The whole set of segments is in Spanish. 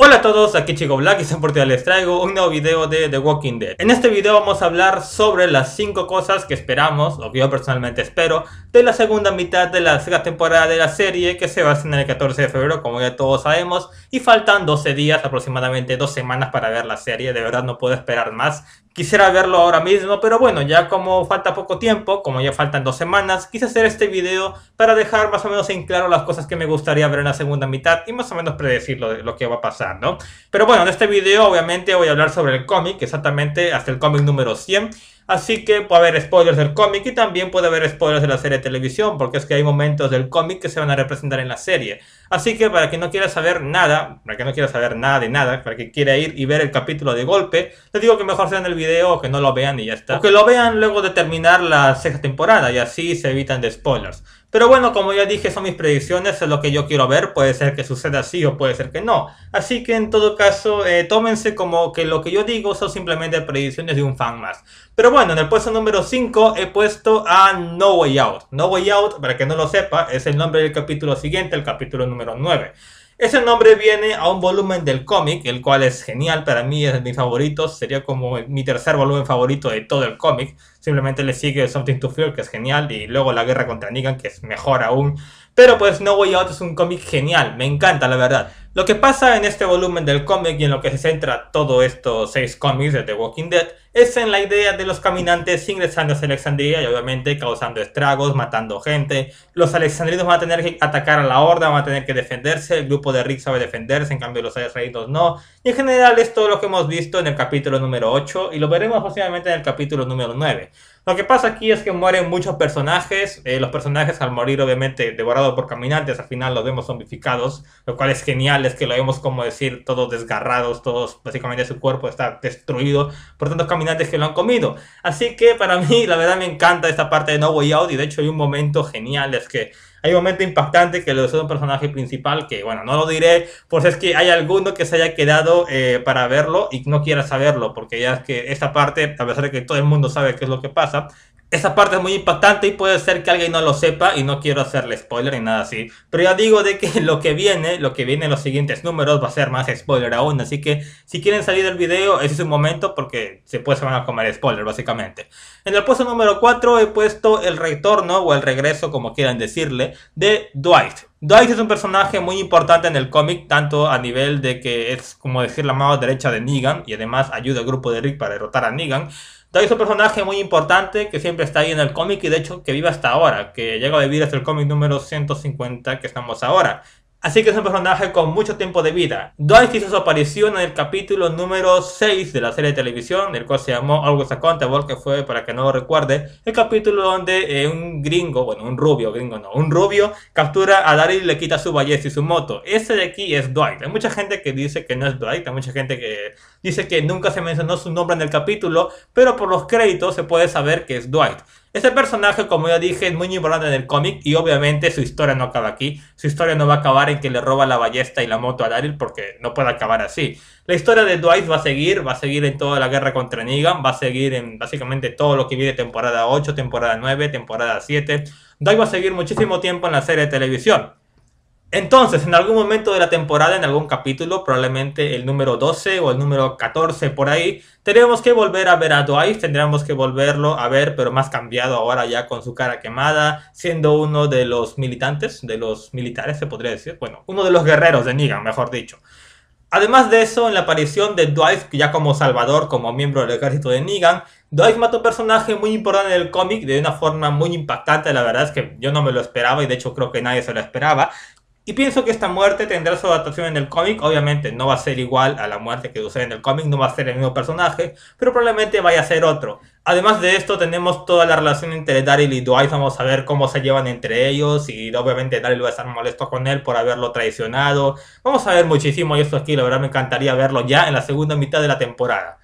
Hola a todos, aquí Chico Black y ti les traigo un nuevo video de The Walking Dead. En este video vamos a hablar sobre las 5 cosas que esperamos, o que yo personalmente espero, de la segunda mitad de la segunda temporada de la serie que se va a estrenar el 14 de febrero, como ya todos sabemos, y faltan 12 días, aproximadamente 2 semanas para ver la serie, de verdad no puedo esperar más, Quisiera verlo ahora mismo, pero bueno, ya como falta poco tiempo, como ya faltan dos semanas, quise hacer este video para dejar más o menos en claro las cosas que me gustaría ver en la segunda mitad y más o menos predecir lo, lo que va a pasar, ¿no? Pero bueno, en este video obviamente voy a hablar sobre el cómic, exactamente hasta el cómic número 100. Así que puede haber spoilers del cómic y también puede haber spoilers de la serie de televisión, porque es que hay momentos del cómic que se van a representar en la serie. Así que para quien no quiera saber nada, para quien no quiera saber nada de nada, para quien quiera ir y ver el capítulo de golpe, les digo que mejor sean el video o que no lo vean y ya está. O que lo vean luego de terminar la sexta temporada y así se evitan de spoilers. Pero bueno, como ya dije, son mis predicciones, es lo que yo quiero ver, puede ser que suceda así o puede ser que no. Así que en todo caso, eh, tómense como que lo que yo digo son simplemente predicciones de un fan más. Pero bueno, en el puesto número 5 he puesto a No Way Out. No Way Out, para que no lo sepa, es el nombre del capítulo siguiente, el capítulo número 9. Ese nombre viene a un volumen del cómic, el cual es genial, para mí es de mis favoritos, sería como mi tercer volumen favorito de todo el cómic. Simplemente le sigue Something to Fear, que es genial, y luego La Guerra contra Negan, que es mejor aún. Pero pues No Way Out es un cómic genial, me encanta la verdad. Lo que pasa en este volumen del cómic y en lo que se centra todo estos seis cómics de The Walking Dead es en la idea de los caminantes ingresando hacia Alexandria y obviamente causando estragos, matando gente. Los alexandrinos van a tener que atacar a la horda, van a tener que defenderse, el grupo de Rick sabe defenderse, en cambio los israelitos no. Y en general es todo lo que hemos visto en el capítulo número 8 y lo veremos posiblemente en el capítulo número 9. Lo que pasa aquí es que mueren muchos personajes. Eh, los personajes al morir, obviamente, devorados por caminantes, al final los vemos zombificados. Lo cual es genial, es que lo vemos, como decir, todos desgarrados, todos, básicamente su cuerpo está destruido por tantos caminantes que lo han comido. Así que para mí, la verdad, me encanta esta parte de No Way Out. Y de hecho, hay un momento genial, es que hay un momento impactante que lo es un personaje principal que, bueno, no lo diré, pues es que hay alguno que se haya quedado eh, para verlo y no quiera saberlo, porque ya es que esta parte, a pesar de que todo el mundo sabe qué es lo que pasa, esa parte es muy impactante y puede ser que alguien no lo sepa y no quiero hacerle spoiler ni nada así. Pero ya digo de que lo que viene, lo que viene en los siguientes números va a ser más spoiler aún. Así que si quieren salir del video, ese es un momento porque se, puede, van a comer spoiler básicamente. En el puesto número 4 he puesto el retorno o el regreso, como quieran decirle, de Dwight. Dwight es un personaje muy importante en el cómic, tanto a nivel de que es como decir la mano derecha de Negan y además ayuda al grupo de Rick para derrotar a Negan, es un personaje muy importante que siempre está ahí en el cómic y de hecho que vive hasta ahora, que llega a vivir hasta el cómic número 150 que estamos ahora. Así que es un personaje con mucho tiempo de vida. Dwight hizo su aparición en el capítulo número 6 de la serie de televisión, el cual se llamó Always Accountable, que fue, para que no lo recuerde, el capítulo donde eh, un gringo, bueno, un rubio, gringo no, un rubio, captura a Daryl y le quita su ballesta y su moto. Ese de aquí es Dwight. Hay mucha gente que dice que no es Dwight, hay mucha gente que dice que nunca se mencionó su nombre en el capítulo, pero por los créditos se puede saber que es Dwight. Ese personaje, como ya dije, es muy importante en el cómic y obviamente su historia no acaba aquí. Su historia no va a acabar en que le roba la ballesta y la moto a Daryl porque no puede acabar así. La historia de Dwight va a seguir, va a seguir en toda la guerra contra Negan, va a seguir en básicamente todo lo que viene temporada 8, temporada 9, temporada 7. Dwight va a seguir muchísimo tiempo en la serie de televisión. Entonces, en algún momento de la temporada, en algún capítulo, probablemente el número 12 o el número 14 por ahí, tenemos que volver a ver a Dwight, tendríamos que volverlo a ver, pero más cambiado ahora ya con su cara quemada, siendo uno de los militantes, de los militares se podría decir, bueno, uno de los guerreros de Negan, mejor dicho. Además de eso, en la aparición de Dwight ya como salvador, como miembro del ejército de Negan, Dwight mata un personaje muy importante en el cómic de una forma muy impactante, la verdad es que yo no me lo esperaba y de hecho creo que nadie se lo esperaba. Y pienso que esta muerte tendrá su adaptación en el cómic. Obviamente no va a ser igual a la muerte que sucede en el cómic, no va a ser el mismo personaje, pero probablemente vaya a ser otro. Además de esto, tenemos toda la relación entre Daryl y Dwight. Vamos a ver cómo se llevan entre ellos. Y obviamente Daryl va a estar molesto con él por haberlo traicionado. Vamos a ver muchísimo y esto aquí, la verdad me encantaría verlo ya en la segunda mitad de la temporada.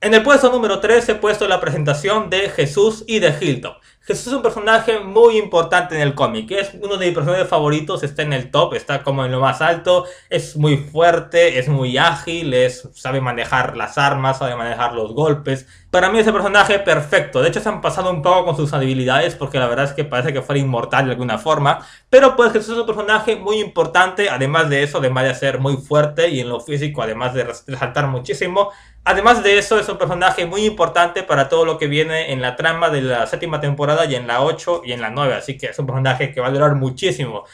En el puesto número 3 he puesto la presentación de Jesús y de Hilton. Jesús es un personaje muy importante en el cómic. Es uno de mis personajes favoritos, está en el top, está como en lo más alto. Es muy fuerte, es muy ágil, es, sabe manejar las armas, sabe manejar los golpes, para mí es personaje perfecto. De hecho, se han pasado un poco con sus habilidades porque la verdad es que parece que fuera inmortal de alguna forma. Pero pues Jesús es un personaje muy importante. Además de eso, además de ser muy fuerte y en lo físico, además de resaltar muchísimo. Además de eso, es un personaje muy importante para todo lo que viene en la trama de la séptima temporada y en la 8 y en la 9. Así que es un personaje que va a durar muchísimo.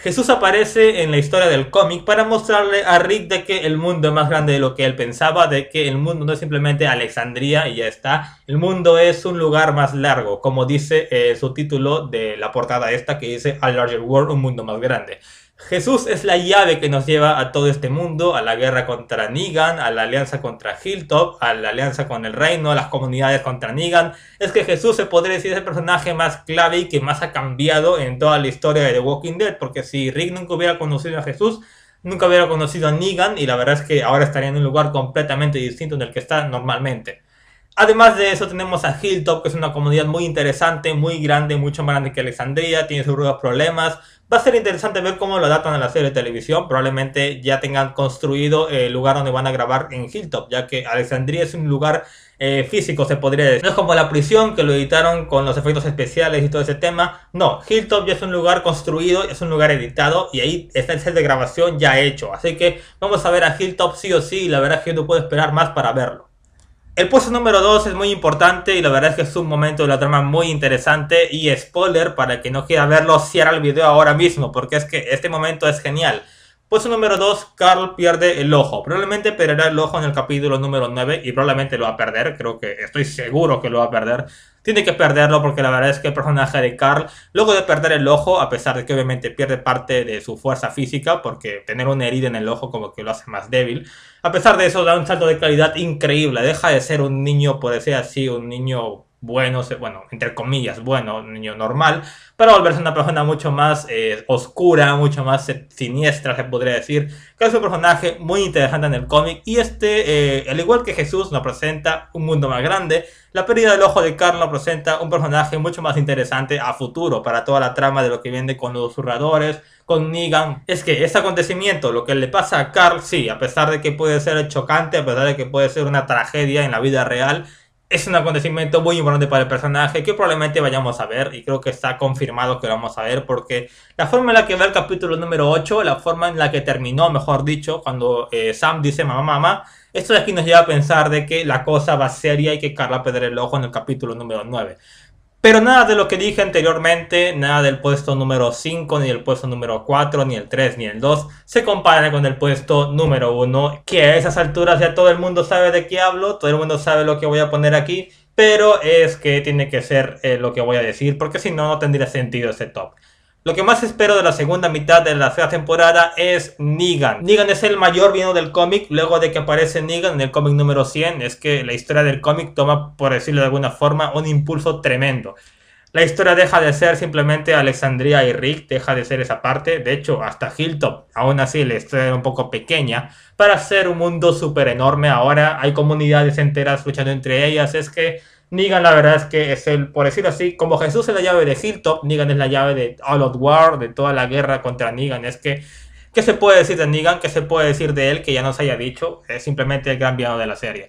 Jesús aparece en la historia del cómic para mostrarle a Rick de que el mundo es más grande de lo que él pensaba, de que el mundo no es simplemente Alexandria y ya está, el mundo es un lugar más largo, como dice eh, su título de la portada esta que dice A Larger World, un mundo más grande. Jesús es la llave que nos lleva a todo este mundo, a la guerra contra Negan, a la alianza contra Hilltop, a la alianza con el reino, a las comunidades contra Negan. Es que Jesús se podría decir es el personaje más clave y que más ha cambiado en toda la historia de The Walking Dead, porque si Rick nunca hubiera conocido a Jesús, nunca hubiera conocido a Negan y la verdad es que ahora estaría en un lugar completamente distinto del que está normalmente. Además de eso tenemos a Hilltop, que es una comunidad muy interesante, muy grande, mucho más grande que Alexandria, tiene sus propios problemas. Va a ser interesante ver cómo lo adaptan a la serie de televisión. Probablemente ya tengan construido el lugar donde van a grabar en Hilltop, ya que Alexandria es un lugar eh, físico, se podría decir. No es como la prisión que lo editaron con los efectos especiales y todo ese tema. No, Hilltop ya es un lugar construido, es un lugar editado y ahí está el set de grabación ya hecho. Así que vamos a ver a Hilltop sí o sí y la verdad es que yo no puedo esperar más para verlo. El puesto número 2 es muy importante y la verdad es que es un momento de la trama muy interesante y spoiler para que no quiera verlo, cierra el video ahora mismo porque es que este momento es genial. Puesto número 2, Carl pierde el ojo. Probablemente perderá el ojo en el capítulo número 9 y probablemente lo va a perder, creo que estoy seguro que lo va a perder tiene que perderlo porque la verdad es que el personaje de Carl, luego de perder el ojo, a pesar de que obviamente pierde parte de su fuerza física, porque tener una herida en el ojo como que lo hace más débil, a pesar de eso da un salto de calidad increíble, deja de ser un niño, por decir así, un niño bueno, bueno, entre comillas, bueno, niño normal, pero volverse una persona mucho más eh, oscura, mucho más siniestra, se podría decir, que es un personaje muy interesante en el cómic, y este, eh, al igual que Jesús, nos presenta un mundo más grande, la pérdida del ojo de Carl nos presenta un personaje mucho más interesante a futuro para toda la trama de lo que viene con los usurradores, con Negan. Es que este acontecimiento, lo que le pasa a Carl, sí, a pesar de que puede ser chocante, a pesar de que puede ser una tragedia en la vida real, es un acontecimiento muy importante para el personaje que probablemente vayamos a ver y creo que está confirmado que lo vamos a ver porque la forma en la que va el capítulo número 8, la forma en la que terminó, mejor dicho, cuando eh, Sam dice mamá, mamá, esto de aquí nos lleva a pensar de que la cosa va seria y que Carla perderá el ojo en el capítulo número 9. Pero nada de lo que dije anteriormente, nada del puesto número 5, ni el puesto número 4, ni el 3, ni el 2, se compara con el puesto número 1, que a esas alturas ya todo el mundo sabe de qué hablo, todo el mundo sabe lo que voy a poner aquí, pero es que tiene que ser eh, lo que voy a decir, porque si no, no tendría sentido ese top. Lo que más espero de la segunda mitad de la tercera temporada es Negan. Negan es el mayor vino del cómic, luego de que aparece Negan en el cómic número 100, es que la historia del cómic toma, por decirlo de alguna forma, un impulso tremendo. La historia deja de ser simplemente Alexandria y Rick, deja de ser esa parte, de hecho hasta Hilltop, aún así le historia un poco pequeña, para ser un mundo súper enorme ahora, hay comunidades enteras luchando entre ellas, es que Negan la verdad es que es el, por decirlo así, como Jesús es la llave de Hilltop, Negan es la llave de All of War, de toda la guerra contra Negan. Es que, ¿qué se puede decir de Negan? ¿Qué se puede decir de él que ya se haya dicho? Es simplemente el gran villano de la serie.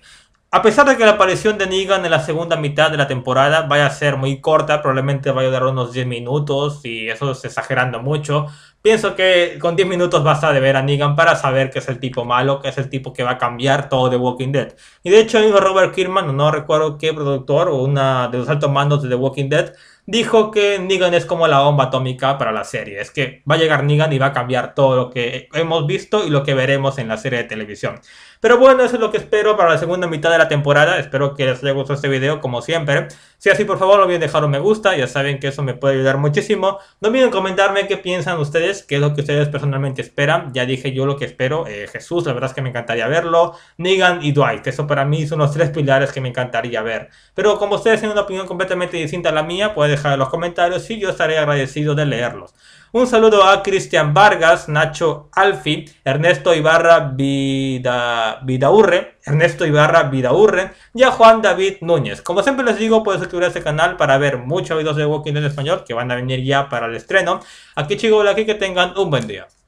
A pesar de que la aparición de Negan en la segunda mitad de la temporada vaya a ser muy corta, probablemente vaya a durar unos 10 minutos y eso es exagerando mucho, pienso que con 10 minutos basta de ver a Negan para saber que es el tipo malo, que es el tipo que va a cambiar todo de Walking Dead. Y de hecho, mismo Robert Kirkman, no recuerdo qué productor o una de los altos mandos de The Walking Dead, dijo que Negan es como la bomba atómica para la serie. Es que va a llegar Negan y va a cambiar todo lo que hemos visto y lo que veremos en la serie de televisión. Pero bueno, eso es lo que espero para la segunda mitad de la temporada. Espero que les haya gustado este video, como siempre. Si así, por favor, lo olviden dejar un me gusta. Ya saben que eso me puede ayudar muchísimo. No olviden comentarme qué piensan ustedes, qué es lo que ustedes personalmente esperan. Ya dije yo lo que espero. Eh, Jesús, la verdad es que me encantaría verlo. Negan y Dwight, eso para mí son los tres pilares que me encantaría ver. Pero como ustedes tienen una opinión completamente distinta a la mía, pueden dejar en los comentarios y yo estaré agradecido de leerlos. Un saludo a Cristian Vargas, Nacho Alfi, Ernesto Ibarra Vida, Vidaurre, Ernesto Ibarra Vidaurre y a Juan David Núñez. Como siempre les digo, puedes suscribirse a este canal para ver muchos videos de Walking Dead en español que van a venir ya para el estreno. Aquí chicos, aquí que tengan un buen día.